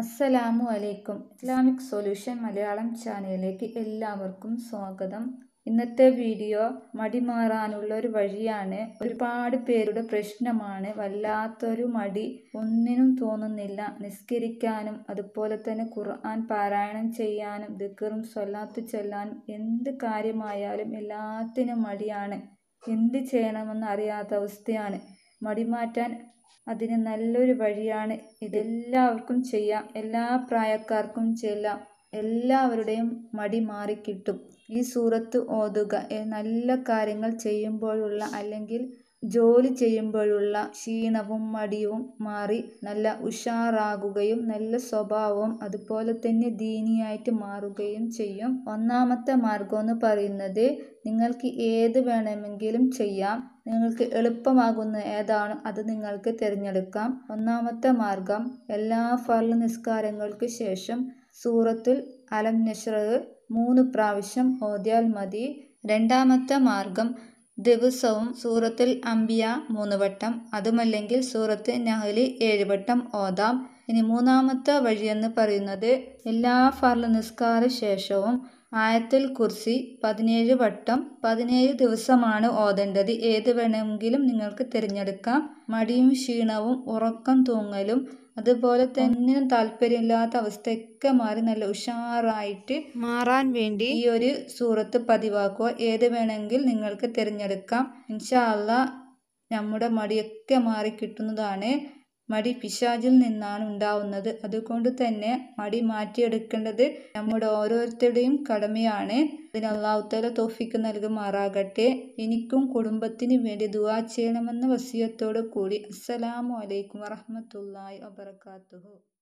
അസ്സലാമു അലൈക്കും Islamic solution Malayalam ചാനലിലേക്ക് എല്ലാവർക്കും സ്വാഗതം ഇന്നത്തെ വീഡിയോ മടിമാറാനുള്ള ഒരു വഴിയാണ് ഒരുപാട് പേരുടെ പ്രശ്നമാണ് വല്ലാത്തൊരു മടി ഒന്നിനും തോന്നുന്നില്ല നിസ്കരിക്കാനും അതുപോലെ തന്നെ ഖുർആൻ പാരായണം ചെയ്യാനും ദിക്കറും സ്വല്ലാത്തു ചെല്ലാനും എന്ത് കാര്യമായാലും എല്ലാത്തിനും മടിയാണ് എന്ത് ചെയ്യണമെന്ന് അറിയാത്ത അവസ്ഥയാണ് മടിമാറ്റാൻ അതിന് നല്ലൊരു വഴിയാണ് ഇതെല്ലാവർക്കും ചെയ്യാം എല്ലാ പ്രായക്കാർക്കും ചെയ്യാം എല്ലാവരുടെയും മടി മാറിക്കിട്ടും ഈ സൂറത്ത് ഓതുക നല്ല കാര്യങ്ങൾ ചെയ്യുമ്പോഴുള്ള അല്ലെങ്കിൽ ജോലി ചെയ്യുമ്പോഴുള്ള ക്ഷീണവും മടിയും മാറി നല്ല ഉഷാറാകുകയും നല്ല സ്വഭാവവും അതുപോലെ തന്നെ ദീനിയായിട്ട് മാറുകയും ചെയ്യും ഒന്നാമത്തെ മാർഗം എന്ന് പറയുന്നത് നിങ്ങൾക്ക് ഏത് വേണമെങ്കിലും ചെയ്യാം നിങ്ങൾക്ക് എളുപ്പമാകുന്ന ഏതാണ് അത് നിങ്ങൾക്ക് തിരഞ്ഞെടുക്കാം ഒന്നാമത്തെ മാർഗം എല്ലാ ഫല നിസ്കാരങ്ങൾക്ക് ശേഷം സൂറത്തുൽ അലം നഷ്റ മൂന്ന് പ്രാവശ്യം ഓതിയാൽ മതി രണ്ടാമത്തെ മാർഗം ദിവസവും സൂറത്തിൽ അംബിയ മൂന്ന് വട്ടം അതുമല്ലെങ്കിൽ സൂറത്ത് നഹലി ഏഴ് വട്ടം ഓതാം ഇനി മൂന്നാമത്തെ വഴിയെന്ന് പറയുന്നത് എല്ലാ ഫർള് നിസ്കാര ശേഷവും ആയത്തുൽ കുർസി പതിനേഴ് വട്ടം പതിനേഴ് ദിവസമാണ് ഓതേണ്ടത് ഏത് വേണമെങ്കിലും നിങ്ങൾക്ക് തിരഞ്ഞെടുക്കാം മടിയും ക്ഷീണവും ഉറക്കം തൂങ്ങലും അതുപോലെ തന്നെ താല്പര്യമില്ലാത്ത അവസ്ഥയൊക്കെ മാറി നല്ല ഉഷാറായിട്ട് മാറാൻ വേണ്ടി ഈ ഒരു സൂറത്ത് പതിവാക്കുക ഏത് വേണമെങ്കിൽ നിങ്ങൾക്ക് തിരഞ്ഞെടുക്കാം ഇൻഷാ അള്ളാ നമ്മുടെ മടിയൊക്കെ മാറി കിട്ടുന്നതാണ് മടി പിശാചിൽ നിന്നാണ് ഉണ്ടാവുന്നത് അതുകൊണ്ട് തന്നെ മടി മാറ്റിയെടുക്കേണ്ടത് നമ്മുടെ ഓരോരുത്തരുടെയും കടമയാണ് അതിന് തോഫിക്ക് നൽകുമാറാകട്ടെ എനിക്കും കുടുംബത്തിന് വേണ്ടി ദുവാ ചെയ്യണമെന്ന വസീയത്തോടു കൂടി അസ്സലാമു അലൈക്കും വറഹമത്തല്ലാഹി